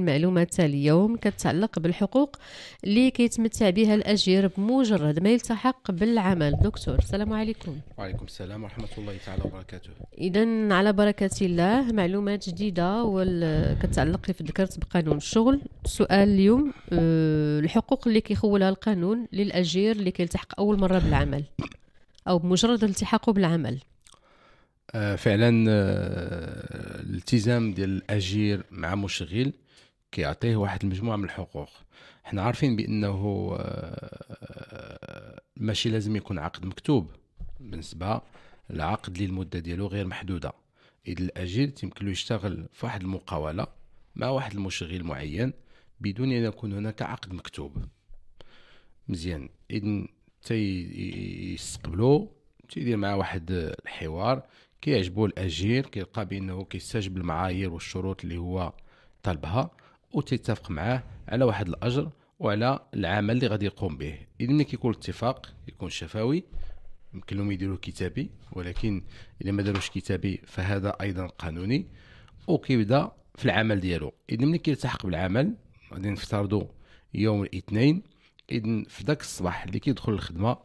المعلومات اليوم كتعلق بالحقوق اللي كيتمتع بها الأجير بمجرد ما يلتحق بالعمل دكتور السلام عليكم وعليكم السلام ورحمة الله تعالى وبركاته إذا على بركة الله معلومات جديدة وكتعلق في ذكرت بقانون الشغل سؤال اليوم آه، الحقوق اللي كيخولها القانون للأجير اللي كيلتحق أول مرة بالعمل أو بمجرد التحاقه بالعمل آه، فعلا آه، الالتزام ديال الاجير مع مشغل كيعطيه واحد المجموعه من الحقوق حنا عارفين بانه آه، ماشي لازم يكون عقد مكتوب بالنسبه العقد اللي المده ديالو غير محدوده اذا الاجل يمكن له يشتغل في واحد المقاوله مع واحد المشغل معين بدون ان يكون هناك عقد مكتوب مزيان اذا تيستقبلو تيدير معاه واحد الحوار كيعجبو الاجير كيلقى بانه كيستجب المعايير والشروط اللي هو طالبها وتتفق معاه على واحد الاجر وعلى العمل اللي غادي يقوم به اذا ملي كيكون الاتفاق يكون شفوي يمكن لهم يديروا كتابي ولكن الا ما داروش كتابي فهذا ايضا قانوني وكيبدا في العمل ديالو اذا ملي كيلتحق بالعمل غادي نفترضوا يوم الاثنين اذا في داك الصباح اللي كيدخل الخدمه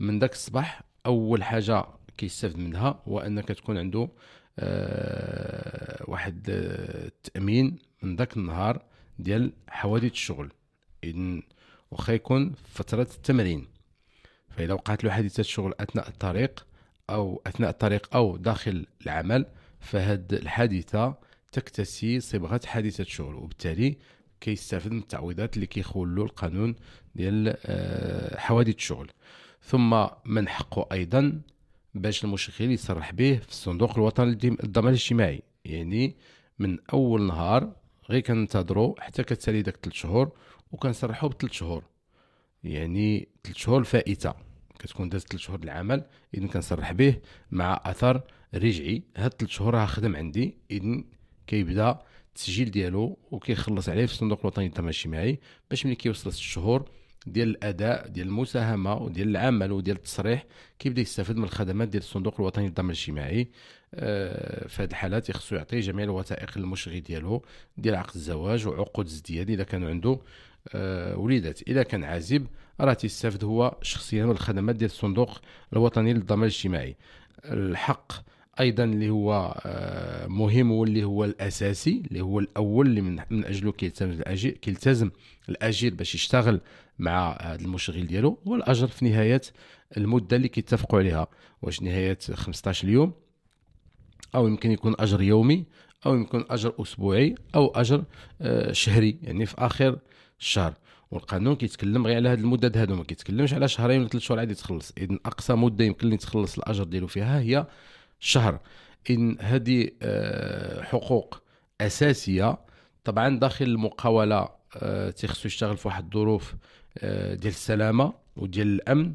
من داك الصباح اول حاجه كيستافد منها هو انك تكون عنده آه واحد التامين آه، من داك النهار ديال حوادث الشغل إذن واخا يكون في فترة التمرين فإذا وقعت له حادثة شغل أثناء الطريق أو أثناء الطريق أو داخل العمل فهاد الحادثة تكتسي صبغة حادثة شغل وبالتالي كيستافد من التعويضات اللي كيخولو القانون ديال آه، حوادث الشغل ثم من حقه أيضا باش المشغل يصرح به في الصندوق الوطني للضمان الاجتماعي يعني من أول نهار غير كننتظروا حتى كتسالي داك 3 شهور وكنسرحوا ب 3 شهور يعني 3 شهور فائته كتكون دازت 3 شهور العمل اذا كنسرح به مع اثر رجعي هاد 3 شهور راه خدم عندي اذا كيبدا التسجيل ديالو وكيخلص عليه في الصندوق الوطني للتمشي معي باش ملي كيوصل 6 شهور ديال الاداء ديال المساهمه وديال العمل وديال التصريح كيبدا يستافد من الخدمات ديال الصندوق الوطني للضمان الاجتماعي آه، في هذه الحالات يخصو يعطي جميع الوثائق المشغي ديالو ديال عقد الزواج وعقود الازدياد اذا كان عنده آه، وليدات اذا كان عازب راه تيستافد هو شخصيا من الخدمات ديال الصندوق الوطني للضمان الاجتماعي الحق ايضا اللي هو آه، مهم واللي هو الاساسي اللي هو الاول اللي من, من اجله كيلتزم الاجير كيلتزم الاجير باش يشتغل مع هذا آه، المشغل ديالو هو الاجر في نهايه المده اللي كيتفقوا عليها واش نهايه 15 يوم او يمكن يكون اجر يومي او يمكن اجر اسبوعي او اجر آه، شهري يعني في اخر الشهر والقانون كيتكلم غير على هذه المدد هذو ما كيتكلمش على شهرين ولا ثلاث شهور عادي تخلص اذا اقصى مده يمكن لي تخلص الاجر ديالو فيها هي شهر ان هذه آه، حقوق اساسيه طبعا داخل المقاوله آه، تيخصو يشتغل في واحد الظروف آه، ديال السلامه وديال الامن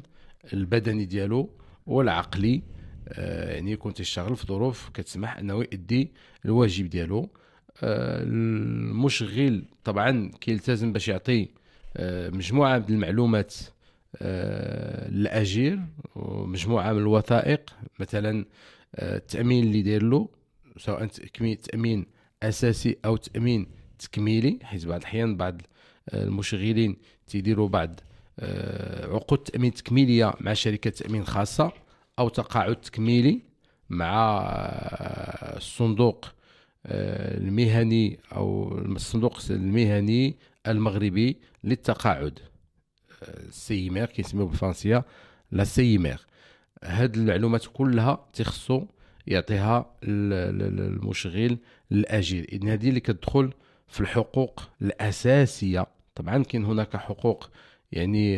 البدني ديالو والعقلي يعني يكون تيشتغل في ظروف كتسمح انه يؤدي الواجب ديالو المشغل طبعا كيلتزم باش يعطي مجموعه من المعلومات الاجير ومجموعه من الوثائق مثلا التامين اللي داير له سواء تامين اساسي او تامين تكميلي حيت بعض الاحيان بعض المشغلين تيديروا بعض آه، عقود تامين تكميليه مع شركه تامين خاصه او تقاعد تكميلي مع آه، الصندوق آه، المهني او الصندوق المهني المغربي للتقاعد السيمير كيسميو بالفرنسيه لا سيمير هاد المعلومات كلها تيخصو يعطيها المشغل الاجير اذن هذه اللي كتدخل في الحقوق الاساسيه طبعا كاين هناك حقوق يعني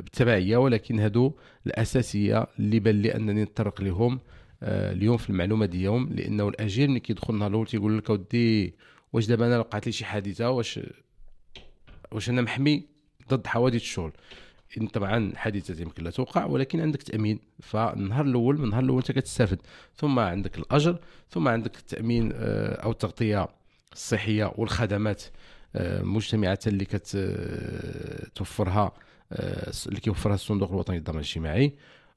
بالتبعيه آه، ولكن هادو الاساسيه اللي بان لي انني نطرق لهم آه، اليوم في المعلومه ديالهم لانه الاجير ملي كيدخل نهار الاول تيقول لك اودي واش دابا انا وقعت لي شي حادثه واش واش انا محمي ضد حوادث الشغل ان طبعا حادثه يمكن لا توقع ولكن عندك تامين فالنهار الاول من النهار الاول انت كتستافد ثم عندك الاجر ثم عندك التامين آه، او التغطيه الصحيه والخدمات المجتمعات آه، اللي كتوفرها آه، اللي كيوفرها الصندوق الوطني للضمان الاجتماعي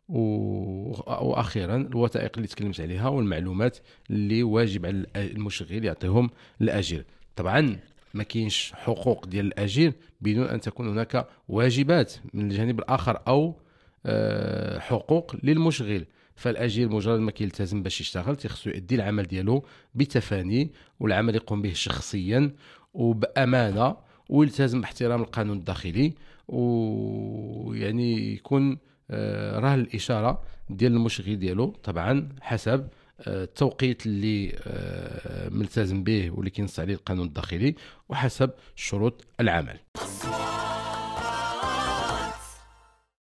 واخيرا الوثائق اللي تكلمت عليها والمعلومات اللي واجب على المشغل يعطيهم الاجر طبعا ما كاينش حقوق ديال الاجير بدون ان تكون هناك واجبات من الجانب الاخر او آه، حقوق للمشغل فالاجير مجرد ما كيلتزم باش يشتغل تيخصو يؤدي العمل ديالو بتفاني والعمل يقوم به شخصيا وبامانه ويلتزم باحترام القانون الداخلي ويعني يكون آه، راه الاشاره ديال المشغل ديالو طبعا حسب التوقيت اللي آه، ملتزم به واللي كينص عليه القانون الداخلي وحسب شروط العمل